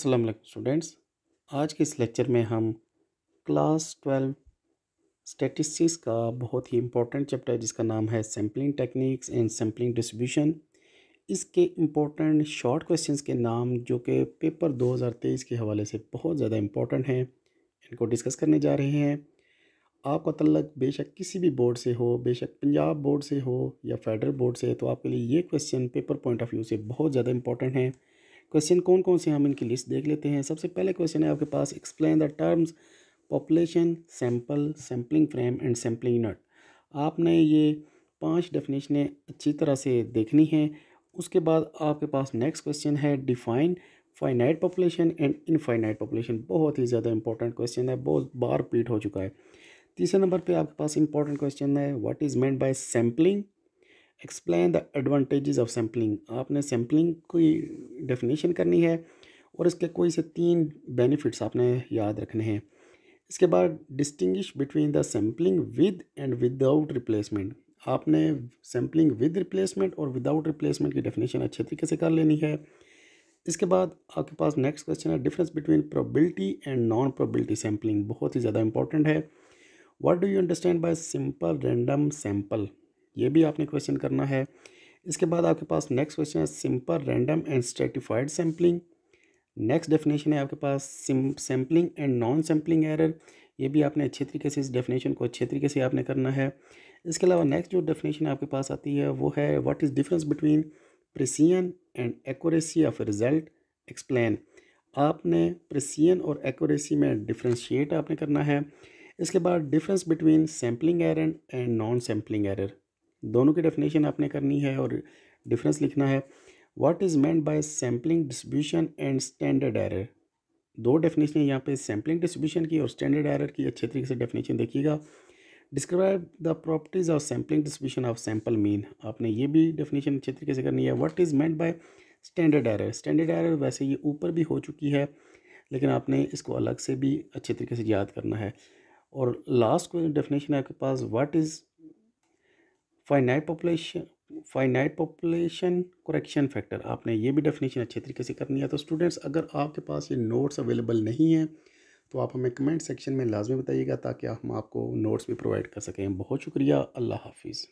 Aslam students आज के इस लेक्चर में हम क्लास ट्वेल्व स्टेटिस्टिक्स का बहुत ही इम्पोर्टेंट चैप्टर जिसका नाम है sampling techniques and sampling distribution इसके इम्पोर्टेंट शॉर्ट क्वेश्चन के नाम जो कि पेपर 2023 के हवाले से बहुत ज़्यादा इम्पोर्टेंट हैं इनको डिस्कस करने जा रहे हैं आपका तल्लक बेशक किसी भी बोर्ड से हो बेशक पंजाब बोर्ड से हो या फेडरल बोर्ड से तो आपके लिए ये question paper point of view से बहुत ज़्यादा इंपॉर्टेंट हैं क्वेश्चन कौन कौन से हम इनकी लिस्ट देख लेते हैं सबसे पहले क्वेश्चन है आपके पास explain the terms population sample sampling frame and sampling unit आपने ये पांच डेफिनेशनें अच्छी तरह से देखनी हैं उसके बाद आपके पास नेक्स्ट क्वेश्चन है define finite population and infinite population बहुत ही ज़्यादा इंपॉर्टेंट क्वेश्चन है बहुत बार रिपीट हो चुका है तीसरे नंबर पे आपके पास इंपॉर्टेंट क्वेश्चन है what is meant by sampling explain the advantages of sampling आपने सैम्पलिंग की डेफिनेशन करनी है और इसके कोई से तीन बेनिफिट्स आपने याद रखने हैं इसके बाद distinguish between the sampling with and without replacement आपने सैम्पलिंग विद रिप्लेसमेंट और विदाउट रिप्लेसमेंट की डेफिनेशन अच्छे तरीके से कर लेनी है इसके बाद आपके पास नेक्स्ट क्वेश्चन है difference between probability and non probability sampling बहुत ही ज़्यादा इंपॉर्टेंट है what do you understand by simple random sample ये भी आपने क्वेश्चन करना है इसके बाद आपके पास नेक्स्ट क्वेश्चन है simple random and stratified sampling next definition है आपके पास sampling and non sampling error ये भी आपने अच्छे तरीके से इस डेफिनेशन को अच्छे तरीके से आपने करना है इसके अलावा नेक्स्ट जो डेफिनेशन आपके पास आती है वो है what is difference between precision and accuracy of result explain आपने प्रिसियन और एक्यूरेसी में डिफ्रेंशिएट आपने करना है इसके बाद difference between sampling error and non sampling error दोनों की डेफिनेशन आपने करनी है और डिफरेंस लिखना है what is meant by sampling distribution and standard error दो डेफिनेशन यहाँ पे सैम्पलिंग डिस्ट्रीब्यूशन की और स्टैंडर्ड एरर की अच्छे तरीके से डेफिनेशन देखिएगा describe the properties of sampling distribution of sample mean आपने ये भी डेफिनेशन अच्छे तरीके से करनी है what is meant by standard error standard error वैसे ये ऊपर भी हो चुकी है लेकिन आपने इसको अलग से भी अच्छे तरीके से याद करना है और लास्ट को डेफिनेशन है आपके पास what is finite population finite population correction factor आपने ये भी डेफिनेशन अच्छे तरीके से करनी है तो स्टूडेंट्स अगर आपके पास ये नोट्स अवेलेबल नहीं हैं तो आप हमें कमेंट सेक्शन में लाजमी बताइएगा ताकि हम आपको नोट्स भी प्रोवाइड कर सकें बहुत शुक्रिया अल्लाह हाफिज़